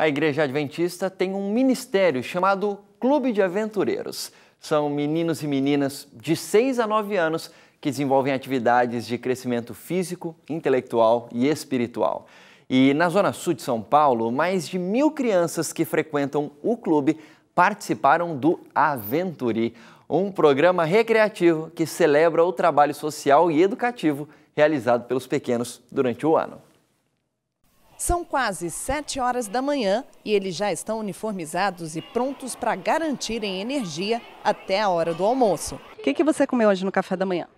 a Igreja Adventista tem um ministério chamado Clube de Aventureiros. São meninos e meninas de 6 a 9 anos que desenvolvem atividades de crescimento físico, intelectual e espiritual. E na Zona Sul de São Paulo, mais de mil crianças que frequentam o clube participaram do Aventuri, um programa recreativo que celebra o trabalho social e educativo realizado pelos pequenos durante o ano. São quase 7 horas da manhã e eles já estão uniformizados e prontos para garantirem energia até a hora do almoço. O que, que você comeu hoje no café da manhã?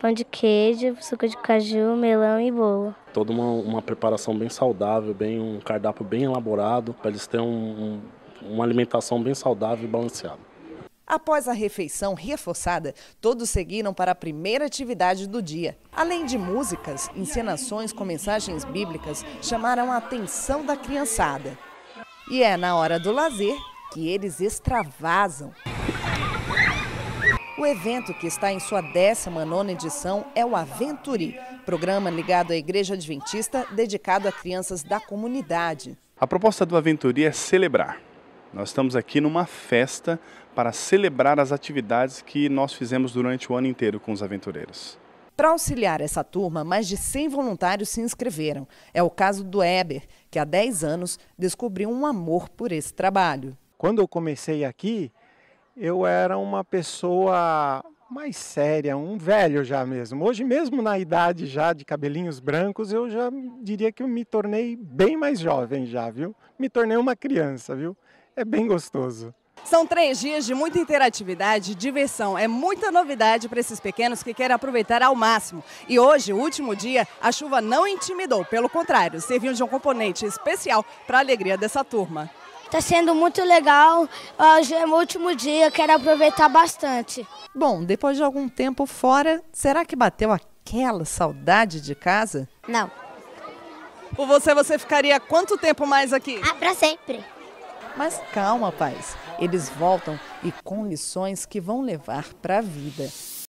Pão de queijo, suco de caju, melão e bolo. Toda uma, uma preparação bem saudável, bem um cardápio bem elaborado, para eles terem um, um, uma alimentação bem saudável e balanceada. Após a refeição reforçada, todos seguiram para a primeira atividade do dia. Além de músicas, encenações com mensagens bíblicas chamaram a atenção da criançada. E é na hora do lazer que eles extravasam. O evento, que está em sua 19 edição, é o Aventuri, programa ligado à Igreja Adventista dedicado a crianças da comunidade. A proposta do Aventuri é celebrar nós estamos aqui numa festa para celebrar as atividades que nós fizemos durante o ano inteiro com os aventureiros. Para auxiliar essa turma, mais de 100 voluntários se inscreveram. É o caso do Eber, que há 10 anos descobriu um amor por esse trabalho. Quando eu comecei aqui, eu era uma pessoa mais séria, um velho já mesmo. Hoje mesmo na idade já de cabelinhos brancos, eu já diria que eu me tornei bem mais jovem já, viu? Me tornei uma criança, viu? é bem gostoso. São três dias de muita interatividade, diversão. É muita novidade para esses pequenos que querem aproveitar ao máximo. E hoje, o último dia, a chuva não intimidou. Pelo contrário, serviu de um componente especial para a alegria dessa turma. Está sendo muito legal. Hoje é o último dia, quero aproveitar bastante. Bom, depois de algum tempo fora, será que bateu aquela saudade de casa? Não. Por você, você ficaria quanto tempo mais aqui? Ah, para sempre. Mas calma, pais, eles voltam e com lições que vão levar para a vida.